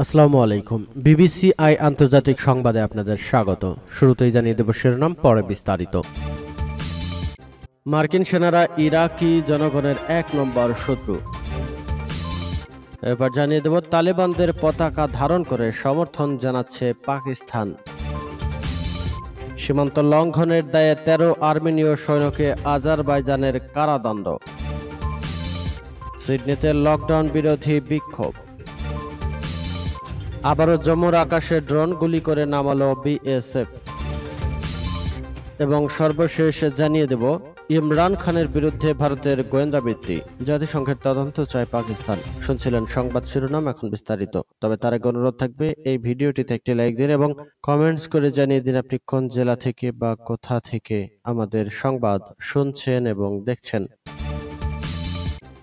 আসসালামু আলাইকুম BBC I আন্তর্জাতিক সংবাদে আপনাদের স্বাগত শুরুতেই জানিয়ে দেব শিরোনাম পরে বিস্তারিত মার্কিন সেনারা ইরাকি জনগণের এক নম্বর শত্রু এবার জানিয়ে দেব তালেবানদের পতাকা ধারণ করে সমর্থন জানাচ্ছে পাকিস্তান সীমান্ত লঙ্ঘনের দায়ে তেরো আর্মেনীয় সৈন্যকে আজারবাইজানের কারাদণ্ড সিডনিতে লকডাউন বিরোধী বিক্ষোভ আবারও জম্মুর আকাশে ড্রোন গুলি করে নামালো বিএসএফ এবং সর্বশেষ জানিয়ে দেব ইমরান খানের বিরুদ্ধে ভারতের গোয়েন্দা বৃত্তি জাতিসংঘের তদন্ত চায় পাকিস্তান শুনছিলেন সংবাদ শিরোনাম এখন বিস্তারিত তবে তার আগে অনুরোধ থাকবে এই ভিডিওটিতে একটি লাইক দিন এবং কমেন্টস করে জানিয়ে দিন আপনি কোন জেলা থেকে বা কোথা থেকে আমাদের সংবাদ শুনছেন এবং দেখছেন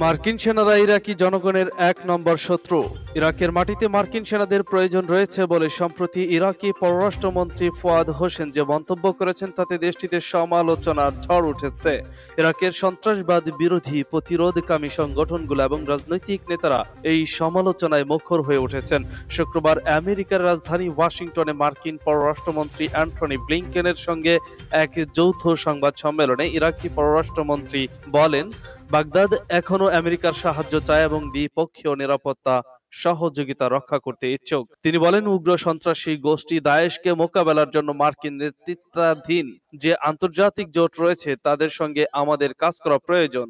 মার্কিন সেনারা ইরাকি জনগণের এক নম্বর শত্রু ইরাকের মাটিতে মার্কিন সেনাদের প্রয়োজন রয়েছে বলে সম্প্রতি ইরাকি পররাষ্ট্রমন্ত্রী ফোয়াদ হোসেন যে মন্তব্য করেছেন তাতে দেশটিতে সমালোচনার ঝড় উঠেছে ইরাকের সন্ত্রাসবাদ বিরোধী প্রতিরোধকামী সংগঠনগুলো এবং রাজনৈতিক নেতারা এই সমালোচনায় মুখর হয়ে উঠেছেন শুক্রবার আমেরিকার রাজধানী ওয়াশিংটনে মার্কিন পররাষ্ট্রমন্ত্রী অ্যান্টনি ব্লিংকেনের সঙ্গে এক যৌথ সংবাদ সম্মেলনে ইরাকি পররাষ্ট্রমন্ত্রী বলেন বাগদাদ এখনো আমেরিকার সাহায্য চায় এবং দ্বিপক্ষীয় নিরাপত্তা সহযোগিতা রক্ষা করতে ইচ্ছুক তিনি বলেন উগ্র সন্ত্রাসী গোষ্ঠী দায়েশকে মোকাবেলার জন্য মার্কিন নেতৃত্বাধীন যে আন্তর্জাতিক জোট রয়েছে তাদের সঙ্গে আমাদের কাজ করা প্রয়োজন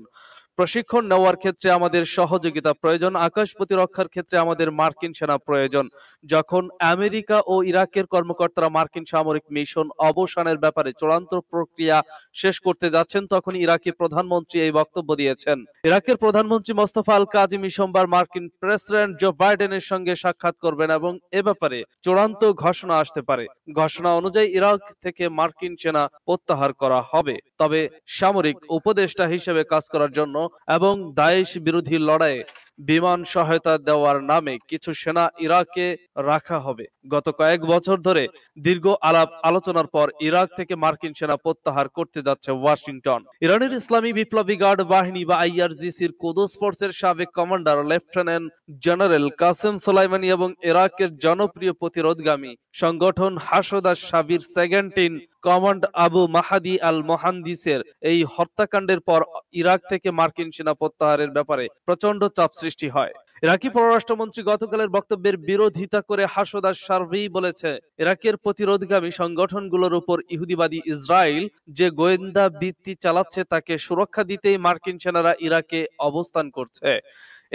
প্রশিক্ষণ নেওয়ার ক্ষেত্রে আমাদের সহযোগিতা প্রয়োজন আকাশ প্রতিরক্ষার ক্ষেত্রে আমাদের মার্কিন সেনা প্রয়োজন যখন আমেরিকা ও ইরাকের কর্মকর্তারা মার্কিন সামরিক মিশন অবসানের ব্যাপারে চূড়ান্ত প্রক্রিয়া শেষ করতে যাচ্ছেন তখন ইরাকি প্রধানমন্ত্রী এই বক্তব্য দিয়েছেন ইরাকের প্রধানমন্ত্রী মোস্তফা আল কাজিমি সোমবার মার্কিন প্রেসিডেন্ট জো বাইডেনের সঙ্গে সাক্ষাৎ করবেন এবং এ ব্যাপারে চূড়ান্ত ঘোষণা আসতে পারে ঘোষণা অনুযায়ী ইরাক থেকে মার্কিন সেনা প্রত্যাহার করা হবে তবে সামরিক উপদেষ্টা হিসেবে কাজ করার জন্য এবং দায়েশ বিরোধী লড়াইয়ে বিমান সহায়তা দেওয়ার নামে কিছু সেনা ইরাকে রাখা হবে গত কয়েক বছর ধরে দীর্ঘ আলাপ আলোচনার পর ইরাক থেকে মার্কিন সেনা প্রত্যাহার করতে যাচ্ছে ওয়াশিংটন ইরানের ইসলামী বিপ্লবী গার্ড বাহিনী বা আইআরজিসির কোদোস ফোর্সের সাবেক commander lieutenant general Qasem Soleimani এবং ইরাকের জনপ্রিয় প্রতিরোধগামী সংগঠন হাসদা সাবির second in command Abu Mahdi al মহান্দিসের এই হত্যাকাণ্ডের পর ইরাক থেকে মার্কিন সেনা প্রত্যাহারের ব্যাপারে প্রচন্ড চাপ সৃষ্টি হয় ইরাকি পররাষ্ট্রমন্ত্রী গতকালের বক্তব্যের বিরোধিতা করে হাসদাস সার্ভেই বলেছে ইরাকের প্রতিরোধগামী সংগঠনগুলোর উপর ইহুদিবাদী ইসরায়েল যে গোয়েন্দা বৃত্তি চালাচ্ছে তাকে সুরক্ষা দিতেই মার্কিন সেনারা ইরাকে অবস্থান করছে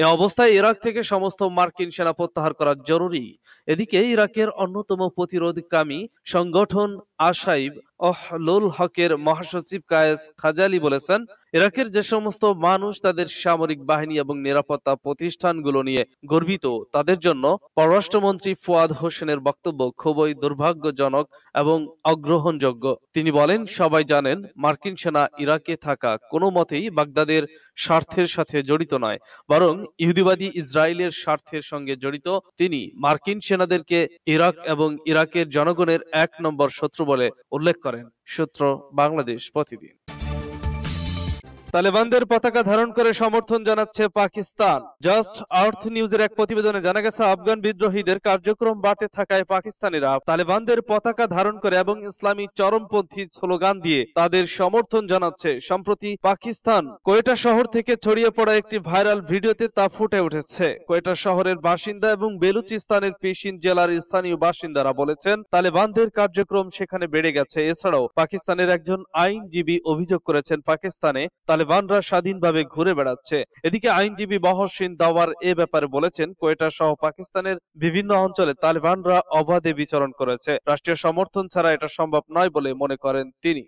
এ অবস্থায় ইরাক থেকে সমস্ত মার্কিন সেনা প্রত্যাহার করা জরুরি এদিকে ইরাকের অন্যতম প্রতিরোধকামী সংগঠন আশাইব অহলুল হকের মহাসচিব কায়েস খাজালি বলেছেন ইরাকের যে সমস্ত মানুষ তাদের সামরিক বাহিনী এবং নিরাপত্তা প্রতিষ্ঠানগুলো নিয়ে গর্বিত তাদের জন্য পররাষ্ট্রমন্ত্রী ফুয়াদ হোসেনের বক্তব্য খুবই দুর্ভাগ্যজনক এবং অগ্রহণযোগ্য তিনি বলেন সবাই জানেন মার্কিন সেনা ইরাকে থাকা কোনো মতেই বাগদাদের স্বার্থের সাথে জড়িত নয় বরং ইহুদিবাদী ইসরায়েলের স্বার্থের সঙ্গে জড়িত তিনি মার্কিন সেনাদেরকে ইরাক এবং ইরাকের জনগণের এক নম্বর শত্রু বলে উল্লেখ করেন সূত্র বাংলাদেশ প্রতিদিন তালেবানদের পতাকা ধারণ করে সমর্থন জানাচ্ছে পাকিস্তান জাস্ট আর্থ নিউজের এক প্রতিবেদনে জানা গেছে আফগান বিদ্রোহীদের কার্যক্রম বাড়তে থাকায় পাকিস্তানিরা তালেবানদের পতাকা ধারণ করে এবং ইসলামী চরমপন্থী স্লোগান দিয়ে তাদের সমর্থন জানাচ্ছে সম্প্রতি পাকিস্তান কোয়েটা শহর থেকে ছড়িয়ে পড়া একটি ভাইরাল ভিডিওতে তা ফুটে উঠেছে কোয়েটা শহরের বাসিন্দা এবং বেলুচিস্তানের পেশিন জেলার স্থানীয় বাসিন্দারা বলেছেন তালেবানদের কার্যক্রম সেখানে বেড়ে গেছে এছাড়াও পাকিস্তানের একজন আইনজীবী অভিযোগ করেছেন পাকিস্তানে তালেবান তালেবানরা স্বাধীনভাবে ঘুরে বেড়াচ্ছে এদিকে আইনজীবী মহসিন দাওয়ার এ ব্যাপারে বলেছেন কোয়েটা সহ পাকিস্তানের বিভিন্ন অঞ্চলে তালেবানরা অবাধে বিচরণ করেছে রাষ্ট্রীয় সমর্থন ছাড়া এটা সম্ভব নয় বলে মনে করেন তিনি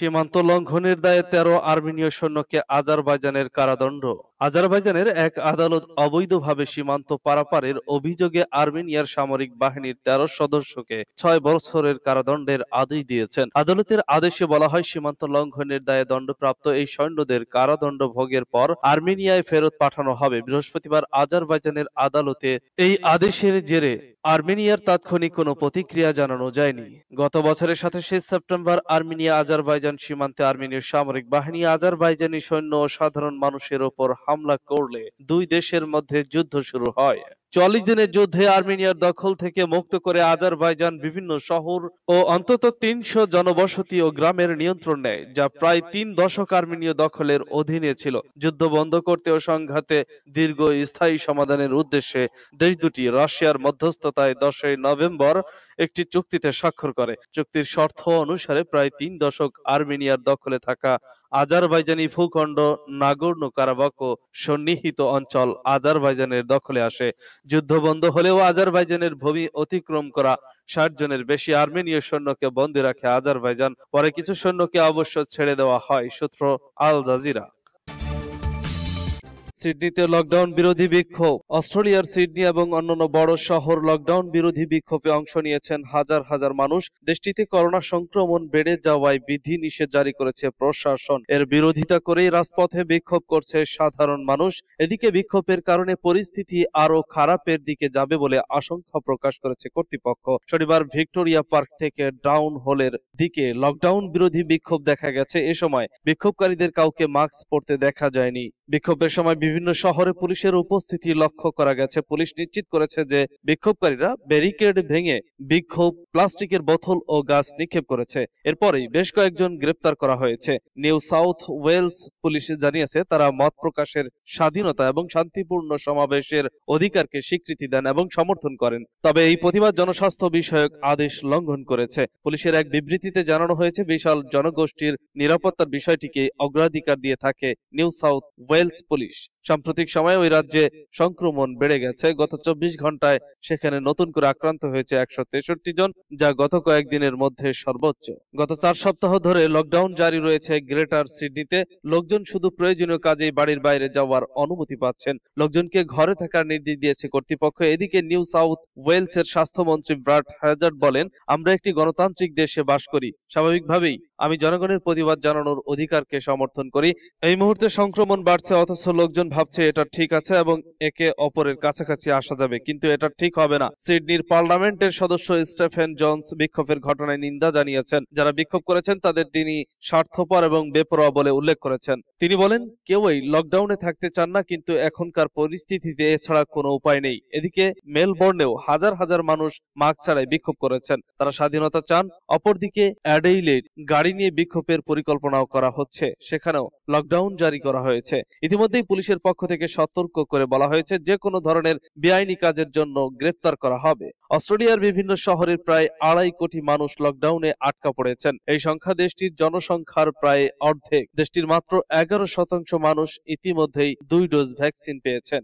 সীমান্ত লঙ্ঘনের দায়ে তেরো আর্মেনীয় সৈন্যকে আজারবাইজানের কারাদণ্ড আজারবাইজানের এক আদালত অবৈধভাবে সীমান্ত পারাপারের অভিযোগে আর্মেনিয়ার সামরিক বাহিনীর তেরো সদস্যকে ছয় বছরের কারাদণ্ডের আদেশ দিয়েছেন আদালতের আদেশে বলা হয় সীমান্ত লঙ্ঘনের দায়ে দণ্ডপ্রাপ্ত এই সৈন্যদের কারাদণ্ড ভোগের পর আর্মেনিয়ায় ফেরত পাঠানো হবে বৃহস্পতিবার আজারবাইজানের আদালতে এই আদেশের জেরে আর্মেনিয়ার তাৎক্ষণিক কোনো প্রতিক্রিয়া জানানো যায়নি গত বছরের সাথে শেষ সেপ্টেম্বর আর্মেনিয়া আজারবাইজান আজারবাইজান সীমান্তে আর্মেনীয় সামরিক বাহিনী আজারবাইজানি সৈন্য ও সাধারণ মানুষের ওপর হামলা করলে দুই দেশের মধ্যে যুদ্ধ শুরু হয় চল্লিশ দিনের যুদ্ধে আর্মেনিয়ার দখল থেকে মুক্ত করে আজারবাইজান বিভিন্ন শহর ও অন্তত তিনশো জনবসতি ও গ্রামের নিয়ন্ত্রণ নেয় যা প্রায় তিন দশক আর্মেনীয় দখলের অধীনে ছিল যুদ্ধ বন্ধ করতে ও সংঘাতে দীর্ঘ স্থায়ী সমাধানের উদ্দেশ্যে দেশ দুটি রাশিয়ার মধ্যস্থতায় দশই নভেম্বর একটি চুক্তিতে স্বাক্ষর করে চুক্তির শর্ত অনুসারে প্রায় তিন দশক আর্মেনিয়ার দখলে থাকা আজারবাইজানি ভূখণ্ড নাগর্ণ কারাবাক সন্নিহিত অঞ্চল আজারবাইজানের দখলে আসে যুদ্ধ বন্ধ হলেও আজারবাইজানের ভূমি অতিক্রম করা ষাট জনের বেশি আর্মেনীয় সৈন্যকে বন্দী রাখে আজারবাইজান পরে কিছু সৈন্যকে অবশ্য ছেড়ে দেওয়া হয় সূত্র আল জাজিরা সিডনিতে লকডাউন বিরোধী বিক্ষোভ অস্ট্রেলিয়ার সিডনি এবং অন্যান্য বড় শহর লকডাউন বিরোধী বিক্ষোভে অংশ নিয়েছেন হাজার হাজার মানুষ দেশটিতে করোনা সংক্রমণ বেড়ে যাওয়ায় বিধি নিষেধ জারি করেছে প্রশাসন এর বিরোধিতা করেই রাজপথে বিক্ষোভ করছে সাধারণ মানুষ এদিকে বিক্ষোভের কারণে পরিস্থিতি আরও খারাপের দিকে যাবে বলে আশঙ্কা প্রকাশ করেছে কর্তৃপক্ষ শনিবার ভিক্টোরিয়া পার্ক থেকে ডাউন হলের দিকে লকডাউন বিরোধী বিক্ষোভ দেখা গেছে এ সময় বিক্ষোভকারীদের কাউকে মাস্ক পরতে দেখা যায়নি বিক্ষোভের সময় বিভিন্ন শহরে পুলিশের উপস্থিতি লক্ষ্য করা গেছে পুলিশ নিশ্চিত করেছে যে বিক্ষোভকারীরা ব্যারিকেড ভেঙে বিক্ষোভ প্লাস্টিকের বোতল ও গাছ নিক্ষেপ করেছে এরপরেই বেশ কয়েকজন গ্রেপ্তার করা হয়েছে নিউ সাউথ ওয়েলস পুলিশ জানিয়েছে তারা মত প্রকাশের স্বাধীনতা এবং শান্তিপূর্ণ সমাবেশের অধিকারকে স্বীকৃতি দেন এবং সমর্থন করেন তবে এই প্রতিবাদ জনস্বাস্থ্য বিষয়ক আদেশ লঙ্ঘন করেছে পুলিশের এক বিবৃতিতে জানানো হয়েছে বিশাল জনগোষ্ঠীর নিরাপত্তার বিষয়টিকে অগ্রাধিকার দিয়ে থাকে নিউ সাউথ ওয়েলস পুলিশ সাম্প্রতিক সময়ে ওই রাজ্যে সংক্রমণ বেড়ে গেছে গত চব্বিশ ঘন্টায় সেখানে নতুন করে আক্রান্ত হয়েছে একশো তেষট্টি জন যা গত কয়েকদিনের মধ্যে সর্বোচ্চ গত চার সপ্তাহ ধরে লকডাউন জারি রয়েছে গ্রেটার সিডনিতে লোকজন শুধু প্রয়োজনীয় কাজেই বাড়ির বাইরে যাওয়ার অনুমতি পাচ্ছেন লোকজনকে ঘরে থাকার নির্দেশ দিয়েছে কর্তৃপক্ষ এদিকে নিউ সাউথ ওয়েলস এর স্বাস্থ্যমন্ত্রী ব্রাট হ্যাজার্ড বলেন আমরা একটি গণতান্ত্রিক দেশে বাস করি স্বাভাবিকভাবেই আমি জনগণের প্রতিবাদ জানানোর অধিকারকে সমর্থন করি এই মুহূর্তে সংক্রমণ বাড়ছে অথচ লোকজন ভাবছে এটা ঠিক আছে এবং একে অপরের কাছাকাছি আসা যাবে কিন্তু এটা ঠিক হবে না সিডনির পার্লামেন্টের সদস্য স্টেফেন জনস বিক্ষোভের ঘটনায় নিন্দা জানিয়েছেন যারা বিক্ষোভ করেছেন তাদের তিনি স্বার্থপর এবং বেপরোয়া বলে উল্লেখ করেছেন তিনি বলেন কেউই লকডাউনে থাকতে চান না কিন্তু এখনকার পরিস্থিতিতে এছাড়া কোনো উপায় নেই এদিকে মেলবোর্নেও হাজার হাজার মানুষ মাস্ক ছাড়াই বিক্ষোভ করেছেন তারা স্বাধীনতা চান অপরদিকে অ্যাডেইলের গাড়ি গাড়ি নিয়ে বিক্ষোভের পরিকল্পনাও করা হচ্ছে সেখানেও লকডাউন জারি করা হয়েছে ইতিমধ্যেই পুলিশের পক্ষ থেকে সতর্ক করে বলা হয়েছে যে কোনো ধরনের বেআইনি কাজের জন্য গ্রেফতার করা হবে অস্ট্রেলিয়ার বিভিন্ন শহরের প্রায় আড়াই কোটি মানুষ লকডাউনে আটকা পড়েছেন এই সংখ্যা দেশটির জনসংখ্যার প্রায় অর্ধেক দেশটির মাত্র এগারো শতাংশ মানুষ ইতিমধ্যেই দুই ডোজ ভ্যাকসিন পেয়েছেন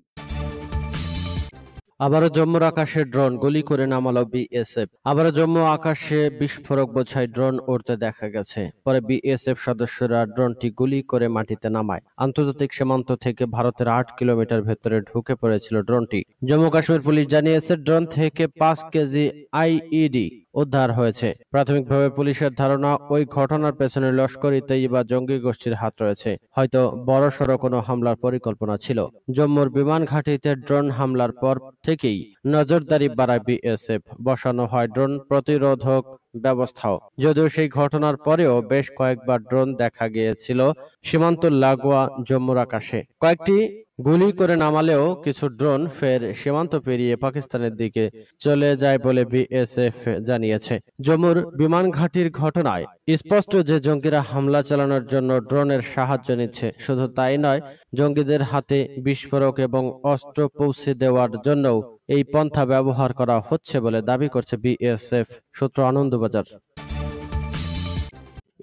আবারও জম্মুর আকাশে ড্রোন গুলি করে নামালো বিএসএফ আবারও জম্মু আকাশে বিস্ফোরক বোঝাই ড্রোন উড়তে দেখা গেছে পরে বিএসএফ সদস্যরা ড্রোনটি গুলি করে মাটিতে নামায় আন্তর্জাতিক সীমান্ত থেকে ভারতের আট কিলোমিটার ভেতরে ঢুকে পড়েছিল ড্রোনটি জম্মু কাশ্মীর পুলিশ জানিয়েছে ড্রোন থেকে পাঁচ কেজি আইইডি উদ্ধার হয়েছে প্রাথমিকভাবে পুলিশের ধারণা ওই ঘটনার পেছনে লস্কর ই তৈবা জঙ্গি গোষ্ঠীর হাত রয়েছে হয়তো বড়সড় কোনো হামলার পরিকল্পনা ছিল জম্মুর বিমান ঘাঁটিতে ড্রোন হামলার পর থেকেই নজরদারি বাড়ায় বিএসএফ বসানো হয় ড্রোন প্রতিরোধক ব্যবস্থাও যদিও সেই ঘটনার পরেও বেশ কয়েকবার ড্রোন দেখা গিয়েছিল সীমান্ত লাগোয়া জম্মুর আকাশে কয়েকটি গুলি করে নামালেও কিছু ড্রোন ফের সীমান্ত পেরিয়ে পাকিস্তানের দিকে চলে যায় বলে বিএসএফ জানিয়েছে জম্মুর বিমান ঘাটির ঘটনায় স্পষ্ট যে জঙ্গিরা হামলা চালানোর জন্য ড্রোনের সাহায্য নিচ্ছে শুধু তাই নয় জঙ্গিদের হাতে বিস্ফোরক এবং অস্ত্র পৌঁছে দেওয়ার জন্যও এই পন্থা ব্যবহার করা হচ্ছে বলে দাবি করছে বিএসএফ সূত্র আনন্দবাজার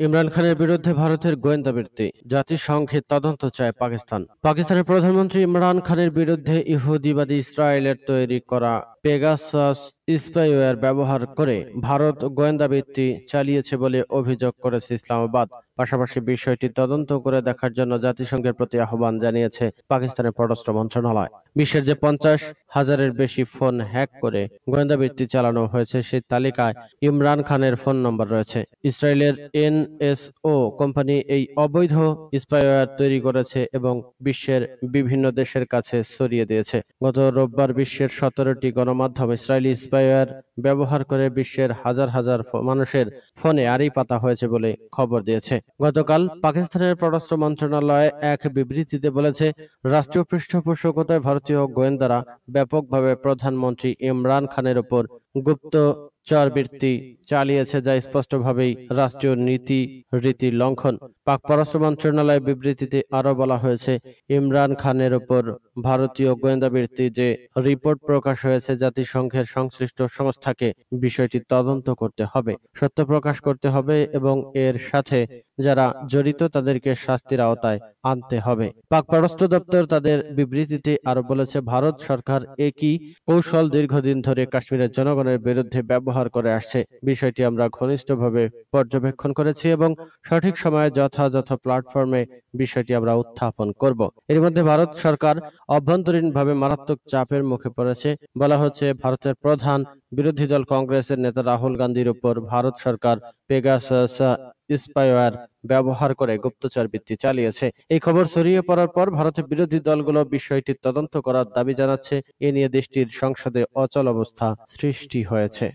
ইমরান খানের বিরুদ্ধে ভারতের গোয়েন্দা বৃত্তি জাতিসংঘে তদন্ত চায় পাকিস্তান পাকিস্তানের প্রধানমন্ত্রী ইমরান খানের বিরুদ্ধে ইহুদিবাদী ইসরায়েলের তৈরি করা পেগাসাস স্পাইওয়্যার ব্যবহার করে ভারত গোয়েন্দাবৃত্তি চালিয়েছে বলে অভিযোগ করেছে ইসলামাবাদ পাশাপাশি বিষয়টি তদন্ত করে দেখার জন্য জাতিসংঘের প্রতি আহ্বান জানিয়েছে পাকিস্তানের পররাষ্ট্র মন্ত্রণালয় বিশ্বের যে পঞ্চাশ হাজারের বেশি ফোন হ্যাক করে গোয়েন্দাবৃত্তি চালানো হয়েছে সেই তালিকায় ইমরান খানের ফোন নম্বর রয়েছে ইসরায়েলের এনএসও কোম্পানি এই অবৈধ স্পাইওয়্যার তৈরি করেছে এবং বিশ্বের বিভিন্ন দেশের কাছে ছড়িয়ে দিয়েছে গত রোববার বিশ্বের সতেরোটি গণমাধ্যম ইসরায়েলি স্পাইওয়ার ব্যবহার করে বিশ্বের হাজার হাজার মানুষের ফোনে আরই পাতা হয়েছে বলে খবর দিয়েছে গতকাল পাকিস্তানের পররাষ্ট্র মন্ত্রণালয় এক বিবৃতিতে বলেছে রাষ্ট্রীয় পৃষ্ঠপোষকতায় ভারতীয় গোয়েন্দারা ব্যাপকভাবে প্রধানমন্ত্রী ইমরান খানের ওপর গুপ্ত চরবৃত্তি চালিয়েছে যা স্পষ্টভাবেই রাষ্ট্রীয় নীতি রীতি লঙ্ঘন পাক পররাষ্ট্র মন্ত্রণালয়ের বিবৃতিতে আরও বলা হয়েছে ইমরান খানের ওপর ভারতীয় গোয়েন্দাবৃত্তি যে রিপোর্ট প্রকাশ হয়েছে জাতিসংঘের সংশ্লিষ্ট সংস্থাকে বিষয়টি তদন্ত করতে হবে সত্য প্রকাশ করতে হবে এবং এর সাথে যারা জড়িত তাদেরকে শাস্তির আওতায় আনতে হবে পাক পররাষ্ট্র দপ্তর তাদের বিবৃতিতে আরো বলেছে ভারত সরকার একই কৌশল দীর্ঘদিন ধরে কাশ্মীরের জনগণের বিরুদ্ধে ব্যবহার করে আসছে বিষয়টি আমরা ঘনিষ্ঠভাবে পর্যবেক্ষণ করেছি এবং সঠিক সময়ে যথাযথ প্ল্যাটফর্মে বিষয়টি আমরা উত্থাপন করব এর মধ্যে ভারত সরকার অভ্যন্তরীণভাবে মারাত্মক চাপের মুখে পড়েছে বলা হচ্ছে ভারতের প্রধান বিরোধী দল কংগ্রেসের নেতা রাহুল গান্ধীর উপর ভারত সরকার পেগাস স্পাইওয়ার ব্যবহার করে গুপ্তচর বৃত্তি চালিয়েছে এই খবর ছড়িয়ে পড়ার পর ভারতের বিরোধী দলগুলো বিষয়টি তদন্ত করার দাবি জানাচ্ছে এ নিয়ে দেশটির সংসদে অচল অবস্থা সৃষ্টি হয়েছে